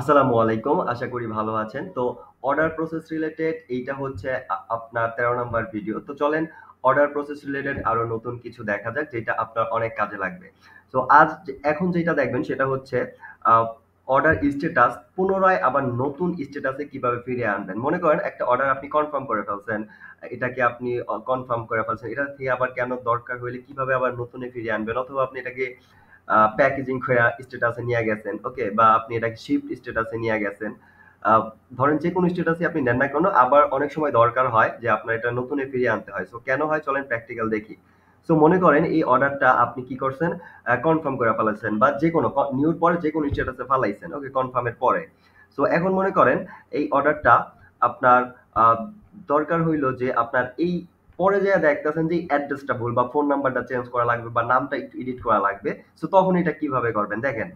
আসসালামু আলাইকুম আশা করি ভালো আছেন তো অর্ডার প্রসেস রিলেটেড এইটা হচ্ছে আপনার তেরো নম্বর ভিডিও তো চলেন অর্ডার প্রসেস রিলেটেড আরো নতুন কিছু দেখা যাক যেটা আপনার অনেক কাজে লাগবে তো আজ এখন যেটা দেখবেন সেটা হচ্ছে অর্ডার স্ট্যাটাস পুনরায় আবার নতুন স্ট্যাটাসে কিভাবে ফিরে আনবেন মনে করেন একটা অর্ডার আপনি কনফার্ম করে ফেলছেন এটাকে আপনি কনফার্ম করে ফেলছেন এটা থেকে আবার কেন দরকার হইলে কিভাবে আবার নতুনে ফিরে আনবেন অথবা আপনি এটাকে প্যাকেজিং স্ট্যাটাসে নিয়ে গেছেন ওকে বা আপনি এটাকে শিফট স্ট্যাটাসে নিয়ে গেছেন ধরেন যে কোনো স্ট্যাটাসে আপনি নেন না কেন আবার অনেক সময় দরকার হয় যে আপনার এটা নতুনে ফিরিয়ে আনতে হয় সো কেন হয় চলেন প্র্যাকটিক্যাল দেখি সো মনে করেন এই অর্ডারটা আপনি কি করছেন কনফার্ম করে ফালাইছেন বা যে কোনো নিউর পরে যে কোনো স্ট্যাটাসে ফালাইছেন ওকে কনফার্মের পরে সো এখন মনে করেন এই অর্ডারটা আপনার দরকার হইল যে আপনার এই পরে যে দেখতেছেন যে অ্যাড্রেসটা ভুল বা ফোন নাম্বারটা চেঞ্জ করা লাগবে বা নামটা একটু এডিট করা লাগবে সো তখন এটা কিভাবে করবেন দেখেন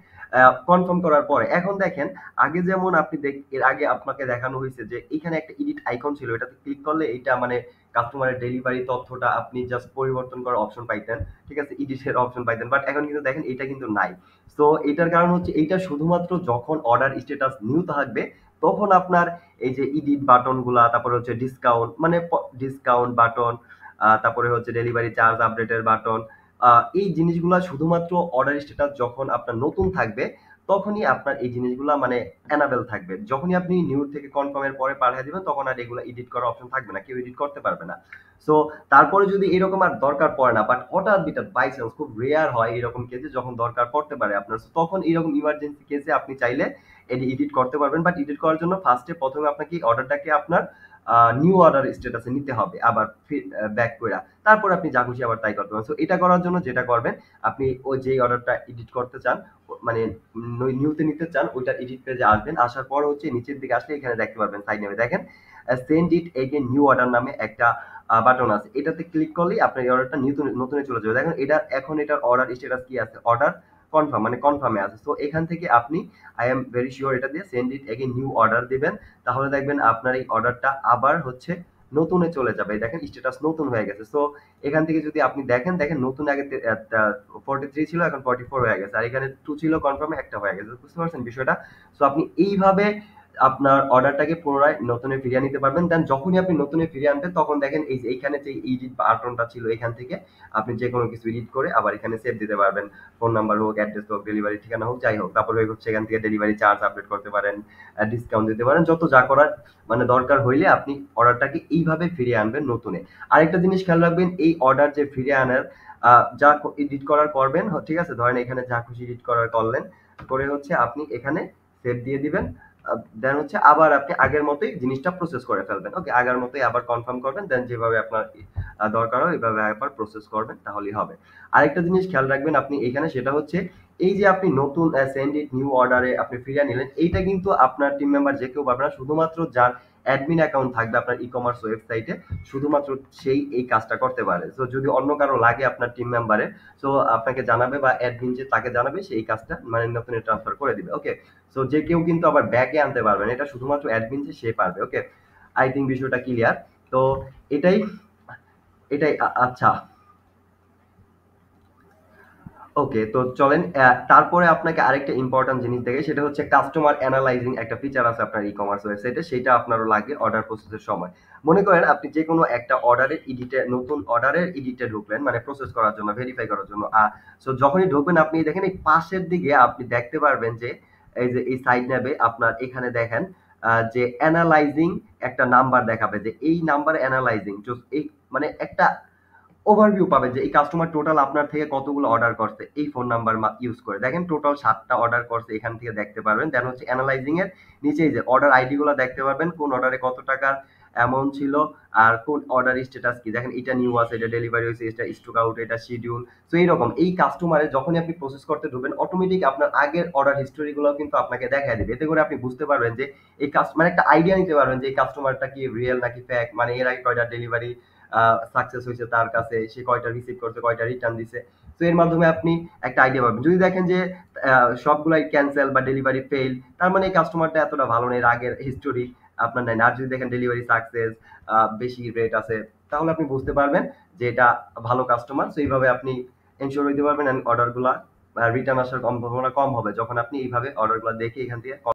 কনফার্ম করার পরে এখন দেখেন আগে যেমন আপনি দেখ এর আগে আপনাকে দেখানো হয়েছে যে এখানে একটা এডিট আইকন ছিল এটাতে ক্লিক করলে এটা মানে কাস্টমারের ডেলিভারি তথ্যটা আপনি জাস্ট পরিবর্তন করার অপশন পাইতেন ঠিক আছে ইডিটের অপশন পাইতেন বাট এখন কিন্তু দেখেন এটা কিন্তু নাই সো এটার কারণ হচ্ছে এইটা শুধুমাত্র যখন অর্ডার স্ট্যাটাস নিউ থাকবে তখন আপনার এই যে ইডিট বাটনগুলা তারপরে হচ্ছে ডিসকাউন্ট মানে ডিসকাউন্ট বাটন তারপরে হচ্ছে ডেলিভারি চার্জ আপডেটের বাটন এই জিনিসগুলা শুধুমাত্র অর্ডার স্ট্যাটাস যখন আপনার নতুন থাকবে তখনই আপনার এই জিনিসগুলো মানে অ্যানাবেল থাকবে যখনই আপনি নিউড থেকে কনফার্মের পরে পাঠিয়ে দিবেন তখন আর এগুলো এডিট করার অপশন থাকবে না কেউ এডিট করতে পারবে না সো তারপরে যদি এরকম আর দরকার পড়ে না বাট হঠাৎ বিটা বাই চান্স খুব রেয়ার হয় এরকম কেসে যখন দরকার পড়তে পারে আপনার তখন এরকম ইমার্জেন্সি কেসে আপনি চাইলে এটি এডিট করতে পারবেন বাট এডিট করার জন্য ফার্স্টে প্রথমে আপনাকে অর্ডারটাকে আপনার নিউ অর্ডার স্ট্যাটাসে নিতে হবে আবার ব্যাক করে তারপর আপনি যা খুশি আবার তাই করতে পারেন সো এটা করার জন্য যেটা করবেন আপনি ওই যেই অর্ডারটা এডিট করতে চান মানে নিউতে নিতে চান ওইটা এডিট পেজে আসবেন আসার পর হচ্ছে নিচের দিকে আসলে এখানে দেখতে পারবেন সাইড নেমে দেখেন send it again new order নামে একটা বাটন আছে এটাতে ক্লিক করলেই আপনার এই অর্ডারটা নতুন নতুনে চলে যাবে দেখেন এটা এখন এটার অর্ডার স্ট্যাটাস কি আছে অর্ডার কনফার্ম মানে কনফার্মে আছে তো এখান থেকে আপনি আই এম ভেরি শিওর এটা দিয়ে send it again new order দিবেন তাহলে দেখবেন আপনার এই অর্ডারটা আবার হচ্ছে নতুনে চলে যাবে দেখেন স্ট্যাটাস নতুন হয়ে গেছে সো এখান থেকে যদি আপনি দেখেন দেখেন নতুন আগে ফর্টি থ্রি ছিল এখন ফর্টি ফোর হয়ে গেছে আর এখানে টু ছিল কনফার্মে একটা হয়ে গেছে বুঝতে পারছেন বিষয়টা সো আপনি এইভাবে আপনার অর্ডারটাকে পুনরায় নতুনে ফিরিয়ে নিতে পারবেন দেন যখনই আপনি নতুনে ফিরিয়ে আনবেন তখন দেখেন এই এইখানে যে ইডিট বাটনটা ছিল এখান থেকে আপনি যে কোনো কিছু এডিট করে আবার এখানে সেভ দিতে পারবেন ফোন নাম্বার হোক অ্যাড্রেস হোক ডেলিভারি ঠিকানা হোক যাই হোক তারপরে হচ্ছে এখান থেকে ডেলিভারি চার্জ আপডেট করতে পারেন ডিসকাউন্ট দিতে পারেন যত যা করার মানে দরকার হইলে আপনি অর্ডারটাকে এইভাবে ফিরিয়ে আনবেন নতুনে আরেকটা জিনিস খেয়াল রাখবেন এই অর্ডার যে ফিরিয়ে আনার যা এডিট করার করবেন ঠিক আছে ধরেন এখানে যা খুশি এডিট করার করলেন করে হচ্ছে আপনি এখানে সেভ দিয়ে দিবেন দেন হচ্ছে আবার আপনি আগের মতোই জিনিসটা প্রসেস করে ফেলবেন ওকে আগের মতোই আবার কনফার্ম করবেন দেন যেভাবে আপনার দরকার হয় এভাবে একবার প্রসেস করবেন তাহলেই হবে আরেকটা জিনিস খেয়াল রাখবেন আপনি এখানে সেটা হচ্ছে এই যে আপনি নতুন সেন্ড নিউ অর্ডারে আপনি ফিরিয়ে নিলেন এইটা কিন্তু আপনার টিম মেম্বার যে কেউ পারবে না শুধুমাত্র যার অ্যাডমিন অ্যাকাউন্ট থাকবে আপনার ই কমার্স ওয়েবসাইটে শুধুমাত্র সেই এই কাজটা করতে পারে তো যদি অন্য কারো লাগে আপনার টিম মেম্বারে সো আপনাকে জানাবে বা অ্যাডমিন যে তাকে জানাবে সেই কাজটা মানে নতুন ট্রান্সফার করে দিবে ওকে সো যে কেউ কিন্তু আবার ব্যাকে আনতে পারবে না এটা শুধুমাত্র অ্যাডমিন যে সে পারবে ওকে আই থিঙ্ক বিষয়টা ক্লিয়ার তো এটাই এটাই আচ্ছা ওকে তো চলেন তারপরে আপনাকে আরেকটা ইম্পর্টেন্ট জিনিস দেখে সেটা হচ্ছে কাস্টমার অ্যানালাইজিং একটা ফিচার আছে আপনার ই কমার্স ওয়েবসাইটে সেটা আপনারও লাগে অর্ডার প্রসেসের সময় মনে করেন আপনি যে কোনো একটা অর্ডারের এডিটে নতুন অর্ডারের এডিটে ঢুকলেন মানে প্রসেস করার জন্য ভেরিফাই করার জন্য আর সো যখনই ঢুকবেন আপনি দেখেন এই পাশের দিকে আপনি দেখতে পারবেন যে এই যে এই সাইড নেবে আপনার এখানে দেখেন যে অ্যানালাইজিং একটা নাম্বার দেখাবে যে এই নাম্বার অ্যানালাইজিং এই মানে একটা ওভারভিউ পাবেন যে এই কাস্টমার টোটাল আপনার থেকে কতগুলো অর্ডার করছে এই ফোন নাম্বার ইউজ করে দেখেন টোটাল সাতটা অর্ডার করছে এখান থেকে দেখতে পারবেন দেন হচ্ছে অ্যানালাইজিং এর নিচেই যে অর্ডার আইডিগুলো দেখতে পারবেন কোন অর্ডারে কত টাকার অ্যামাউন্ট ছিল আর কোন অর্ডার স্ট্যাটাস কি দেখেন এটা নিউ আছে এটা ডেলিভারি হয়েছে এটা স্টক আউট এটা শিডিউল তো এইরকম এই কাস্টমারে যখনই আপনি প্রসেস করতে ঢুকবেন অটোমেটিক আপনার আগের অর্ডার হিস্টোরিগুলো কিন্তু আপনাকে দেখা দেবে এতে করে আপনি বুঝতে পারবেন যে এই কাস্টমার মানে একটা আইডিয়া নিতে পারবেন যে এই কাস্টমারটা কি রিয়েল নাকি ফ্যাক মানে এর আগে কয়টা ডেলিভারি সাকসেস হয়েছে তার কাছে সে কয়টা রিসিভ করছে কয়টা রিটার্ন দিছে তো এর মাধ্যমে আপনি একটা আইডিয়া পাবেন যদি দেখেন যে সবগুলাই ক্যান্সেল বা ডেলিভারি ফেল তার মানে এই কাস্টমারটা এতটা ভালো নেই আগের হিস্টোরি আপনার নেন আর যদি দেখেন ডেলিভারি সাকসেস বেশি রেট আছে তাহলে আপনি বুঝতে পারবেন যে এটা ভালো কাস্টমার সো এইভাবে আপনি এনশিওর হইতে পারবেন অর্ডারগুলা রিটার্ন আসার সম্ভাবনা কম হবে যখন আপনি এইভাবে অর্ডারগুলো দেখে এখান থেকে